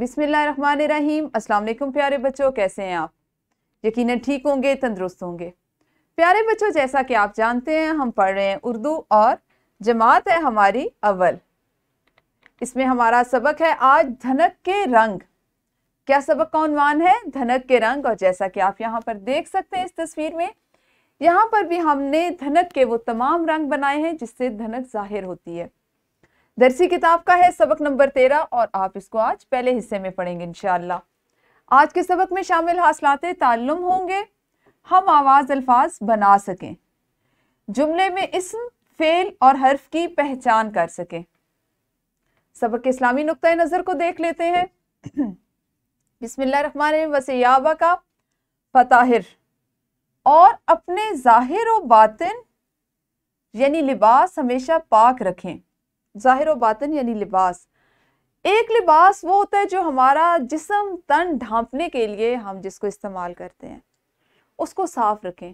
बिसमीम अस्सलाम प्यारे बच्चों कैसे हैं आप यकीन ठीक होंगे तंदरुस्त होंगे प्यारे बच्चों जैसा कि आप जानते हैं हम पढ़ रहे हैं उर्दू और जमात है हमारी अव्वल इसमें हमारा सबक है आज धनक के रंग क्या सबक का उनवान है धनक के रंग और जैसा कि आप यहाँ पर देख सकते हैं इस तस्वीर में यहाँ पर भी हमने धनक के वो तमाम रंग बनाए हैं जिससे धनक जाहिर होती है दरसी किताब का है सबक नंबर तेरह और आप इसको आज पहले हिस्से में पढ़ेंगे इनशाला आज के सबक में शामिल हासिलते ताल्लुम होंगे हम आवाज़ अल्फाज बना सकें जुमले में इसम फेल और हर्फ की पहचान कर सकें सबक के इस्लामी नुक़ नज़र को देख लेते हैं बिसमिल्ल वसीबा का फताहिर और अपने ज़ाहिर व बातिन यानी लिबास हमेशा पाक रखें ज़ाहिर बातन यानी लिबास एक लिबास वो होता है जो हमारा जिसम तन ढांपने के लिए हम जिसको इस्तेमाल करते हैं उसको साफ रखें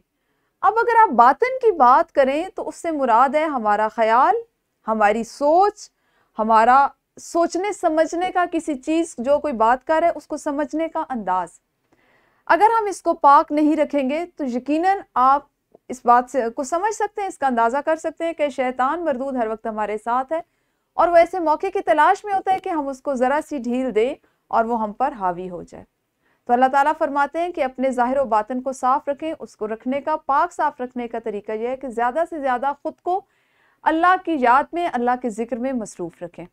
अब अगर आप बातन की बात करें तो उससे मुराद है हमारा ख्याल हमारी सोच हमारा सोचने समझने का किसी चीज़ जो कोई बात कर रहा है उसको समझने का अंदाज़ अगर हम इसको पाक नहीं रखेंगे तो यकीनन आप इस बात से को समझ सकते हैं इसका अंदाज़ा कर सकते हैं कि शैतान मरदूद हर वक्त हमारे साथ है और वो ऐसे मौके की तलाश में होता है कि हम उसको ज़रा सी ढील दें और वो हम पर हावी हो जाए तो अल्लाह ताला फरमाते हैं कि अपने ज़ाहिर व बातन को साफ़ रखें उसको रखने का पाक साफ़ रखने का तरीका यह है कि ज़्यादा से ज़्यादा ख़ुद को अल्लाह की याद में अल्लाह के ज़िक्र में मसरूफ़ रखें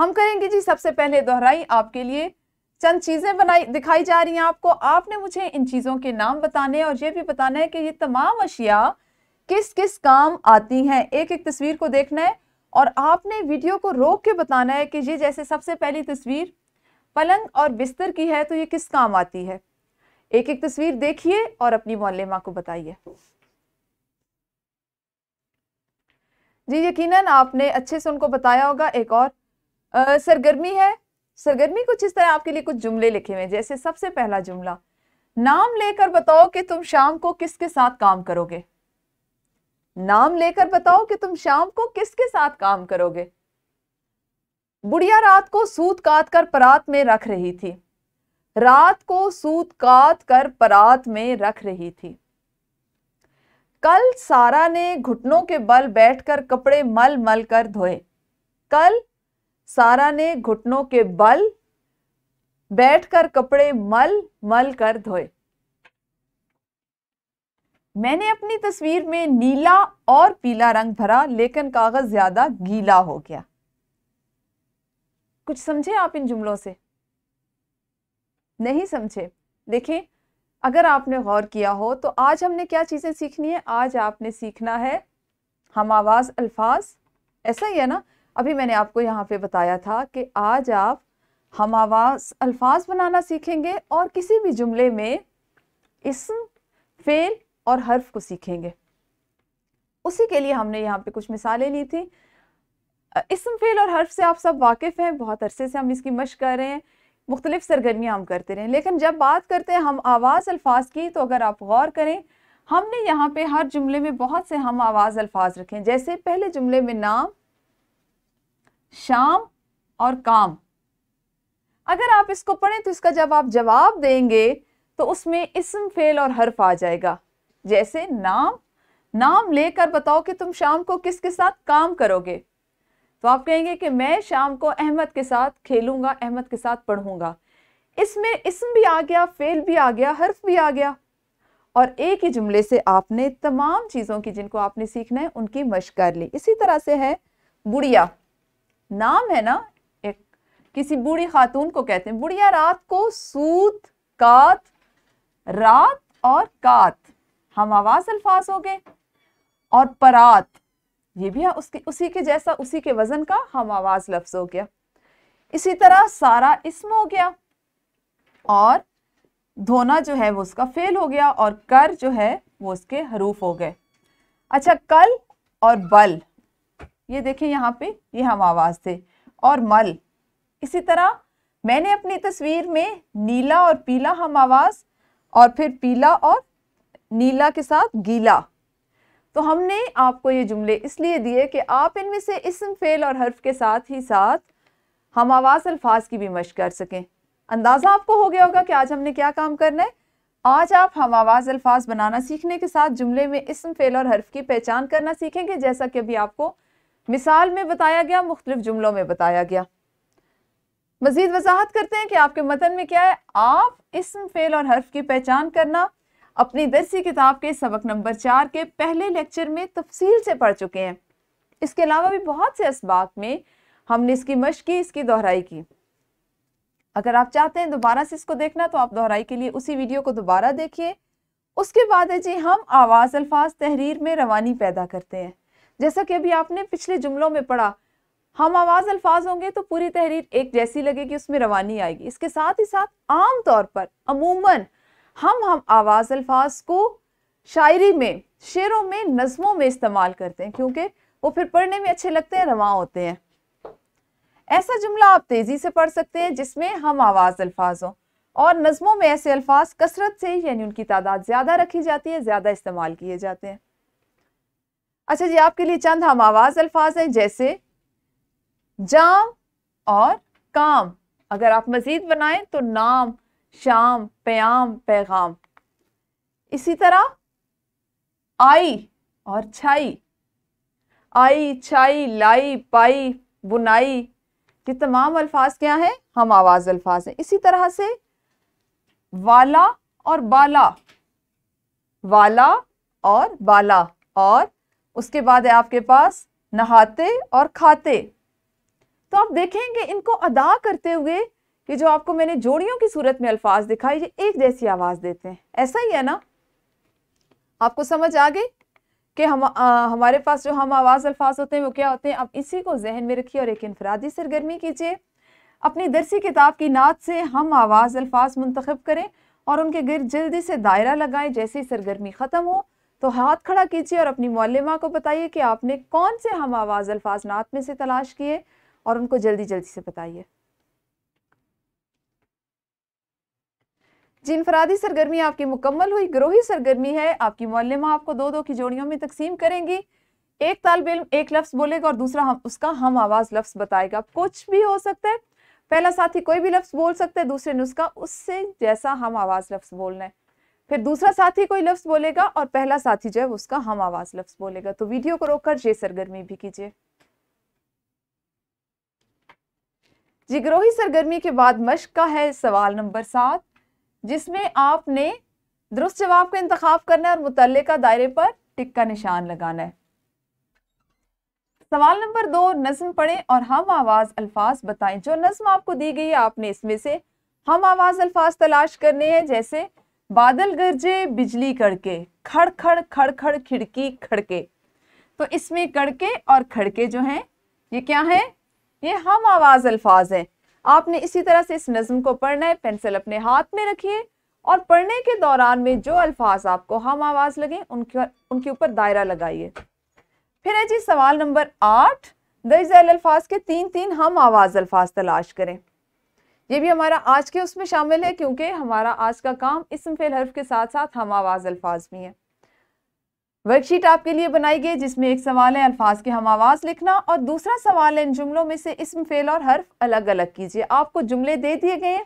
हम करेंगे जी सबसे पहले दोहराई आपके लिए चंद चीज़ें बनाई दिखाई जा रही हैं आपको आपने मुझे इन चीज़ों के नाम बताने और ये भी बताना है कि ये तमाम अशिया किस किस काम आती हैं एक एक तस्वीर को देखना है और आपने वीडियो को रोक के बताना है कि ये जैसे सबसे पहली तस्वीर पलंग और बिस्तर की है तो ये किस काम आती है एक एक तस्वीर देखिए और अपनी माँ को बताइए जी यकीनन आपने अच्छे से उनको बताया होगा एक और सरगर्मी है सरगर्मी कुछ इस तरह आपके लिए कुछ जुमले लिखे हुए जैसे सबसे पहला जुमला नाम लेकर बताओ कि तुम शाम को किसके साथ काम करोगे नाम लेकर बताओ कि तुम शाम को किसके साथ काम करोगे बुढ़िया रात को सूत काट कर परात में रख रही थी रात को सूत काट कर परात में रख रही थी कल सारा ने घुटनों के बल बैठकर कपड़े मल मल कर धोए कल सारा ने घुटनों के बल बैठकर कपड़े मल मल कर धोए मैंने अपनी तस्वीर में नीला और पीला रंग भरा लेकिन कागज ज्यादा गीला हो गया कुछ समझे आप इन जुमलों से नहीं समझे देखें अगर आपने गौर किया हो तो आज हमने क्या चीज़ें सीखनी है आज आपने सीखना है हम आवाज़ अल्फाज ऐसा ही है ना अभी मैंने आपको यहाँ पे बताया था कि आज आप हम आवाज़ अल्फाज बनाना सीखेंगे और किसी भी जुमले में इसम फेल और हर्फ को सीखेंगे उसी के लिए हमने यहाँ पे कुछ मिसालें ली थी इसम फेल और हर्फ से आप सब वाकिफ़ हैं बहुत अरसे से हम इसकी मश कर रहे हैं मुख्तलिफ सरगर्मियाँ हम करते रहें लेकिन जब बात करते हैं हम आवाज़ अल्फाज की तो अगर आप गौर करें हमने यहाँ पे हर जुमले में बहुत से हम आवाज़ अल्फाज रखे हैं जैसे पहले जुमले में नाम शाम और काम अगर आप इसको पढ़ें तो इसका जब आप जवाब देंगे तो उसमें इसम फेल और हर्फ आ जाएगा जैसे नाम नाम लेकर बताओ कि तुम शाम को किसके साथ काम करोगे तो आप कहेंगे कि मैं शाम को अहमद के साथ खेलूंगा अहमद के साथ पढ़ूंगा इसमें इसम भी आ गया फेल भी आ गया हर्फ भी आ गया और एक ही जुमले से आपने तमाम चीज़ों की जिनको आपने सीखना है उनकी मश्क कर ली इसी तरह से है बुढ़िया नाम है ना एक किसी बूढ़ी खातून को कहते हैं बुढ़िया रात को सूत कात रात और कात हम आवाज अल्फाज हो गए और परात ये भी हाँ उसके उसी के जैसा उसी के वजन का हम आवाज लफ्ज हो गया इसी तरह सारा इसम हो गया और धोना जो है वो उसका फेल हो गया और कर जो है वो उसके हरूफ हो गए अच्छा कल और बल ये देखें यहाँ पे ये हम आवाज़ थे और मल इसी तरह मैंने अपनी तस्वीर में नीला और पीला हम आवाज़ और फिर पीला और नीला के साथ गीला तो हमने आपको ये जुमले इसलिए दिए कि आप इनमें से इसम फेल और हर्फ के साथ ही साथ हम आवाज़ अल्फाज की भी मश कर सकें अंदाज़ा आपको हो गया होगा कि आज हमने क्या काम करना है आज आप हम आवाज़ अल्फाज बनाना सीखने के साथ जुमले में इसम फेल और हर्फ की पहचान करना सीखेंगे जैसा कि अभी आपको मिसाल में बताया गया मुख्तलिफ जुमलों में बताया गया मजीद वजाहत करते हैं कि आपके मतन में क्या है आप इसम फेल और हर्फ की पहचान करना अपनी दरसी किताब के सबक नंबर चार के पहले लेक्चर में तफसील से पढ़ चुके हैं इसके अलावा भी बहुत से इसबाक में हमने इसकी मश की इसकी दोहराई की अगर आप चाहते हैं दोबारा से इसको देखना तो आप दोहराई के लिए उसी वीडियो को दोबारा देखिए उसके बाद है जी हम आवाज़ अल्फाज तहरीर में रवानी पैदा करते हैं जैसा कि अभी आपने पिछले जुमलों में पढ़ा हम आवाज अल्फाज होंगे तो पूरी तहरीर एक जैसी लगेगी उसमें रवानी आएगी इसके साथ ही साथ आम तौर पर अमूमन हम हम आवाज अल्फाज को शायरी में शेरों में नज़मों में इस्तेमाल करते हैं क्योंकि वो फिर पढ़ने में अच्छे लगते हैं रवा होते हैं ऐसा जुमला आप तेज़ी से पढ़ सकते हैं जिसमें हम आवाज़ अल्फाज हों और नज़मों में ऐसे अल्फाज कसरत से यानी उनकी तादाद ज़्यादा रखी जाती है ज़्यादा इस्तेमाल किए जाते हैं अच्छा जी आपके लिए चंद हम आवाज अल्फाज हैं जैसे जाम और काम अगर आप मज़ीद बनाएं तो नाम शाम प्याम पैगाम इसी तरह आई और छाई आई छाई लाई पाई बुनाई ये तमाम अल्फाज क्या हैं हम आवाज़ अल्फाज हैं इसी तरह से वाला और बाला वाला और बाला और उसके बाद है आपके पास नहाते और खाते तो आप देखेंगे इनको अदा करते हुए कि जो आपको मैंने जोड़ियों की सूरत में अल्फाज दिखाए ये एक जैसी आवाज़ देते हैं ऐसा ही है ना आपको समझ आ गई कि हम आ, हमारे पास जो हम आवाज़ अल्फाज होते हैं वो क्या होते हैं आप इसी को जहन में रखिए और एक इनफरादी सरगर्मी कीजिए अपनी दरसी किताब की नात से हम आवाज़ अल्फाज मुंतखब करें और उनके गिर जल्दी से दायरा लगाएं जैसे ही सरगर्मी ख़त्म हो तो हाथ खड़ा कीजिए और अपनी मौलमा को बताइए कि आपने कौन से हम आवाज़ अल्फाज नात में से तलाश किए और उनको जल्दी जल्दी से बताइए जी इनफरादी सरगर्मी आपकी मुकम्मल हुई ग्रोही सरगर्मी है आपकी मौलमा आपको दो दो की जोड़ियों में तकसीम करेंगी एक तालब इम एक लफ्ज़ बोलेगा और दूसरा हम उसका हम आवाज़ लफ्ज़ बताएगा कुछ भी हो सकता है पहला साथी कोई भी लफ्ज़ बोल सकता है दूसरे ने उसका उससे जैसा हम आवाज़ लफ्ज़ बोलना है फिर दूसरा साथी कोई लफ्ज बोलेगा और पहला साथी जो है उसका हम आवाज लफ्ज बोलेगा तो वीडियो को रोककर ये सरगर्मी भी कीजिए जी ग्रोही सरगर्मी के बाद मश्क का है सवाल नंबर सात जिसमें आपने दुरुस्त जवाब का इंतखाब करना है और मुतल का दायरे पर टिक का निशान लगाना है सवाल नंबर दो नज्म पढ़ें और हम आवाज़ अल्फाज बताएं जो नज्म आपको दी गई है आपने इसमें से हम आवाज़ अल्फाज तलाश करने हैं जैसे बादल गरजे बिजली कड़के खड़ खड़ खड़ खड़ खिड़की खड़के तो इसमें कड़के और खड़के जो हैं ये क्या है ये हम आवाज़ अल्फाज हैं आपने इसी तरह से इस नज़म को पढ़ना है पेंसिल अपने हाथ में रखिए और पढ़ने के दौरान में जो अल्फाज आपको हम आवाज़ लगें उनके उनके ऊपर दायरा लगाइए फिर है जी सवाल नंबर आठ दर्ज अल्फाज के तीन तीन हम आवाज़ अल्फाज तलाश करें ये भी हमारा आज के उसमें शामिल है क्योंकि हमारा आज का काम इसम फेल हर्फ के साथ साथ हम आवाज़ अल्फाज भी हैं वर्कशीट आपके लिए बनाई गई जिसमें एक सवाल है अल्फाज के हम आवाज़ लिखना और दूसरा सवाल है इन जुमलों में से इसम फेल और हर्फ अलग अलग कीजिए आपको जुमले दे दिए गए हैं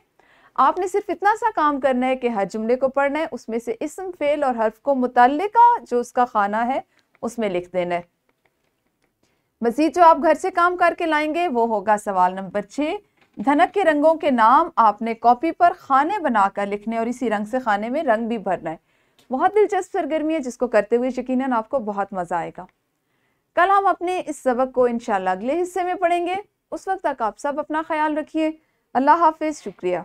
आपने सिर्फ इतना सा काम करना है कि हर जुमले को पढ़ना है उसमें से इसम फेल और हर्फ को मुतल जो उसका खाना है उसमें लिख देना है मजीद जो आप घर से काम करके लाएंगे वो होगा सवाल नंबर छः धनक के रंगों के नाम आपने कॉपी पर खाने बनाकर लिखने और इसी रंग से खाने में रंग भी भरना है बहुत दिलचस्प सरगर्मी है जिसको करते हुए यकीनन आपको बहुत मज़ा आएगा कल हम अपने इस सबक को इनशाला अगले हिस्से में पढ़ेंगे उस वक्त तक आप सब अपना ख्याल रखिए अल्लाह हाफिज़ शुक्रिया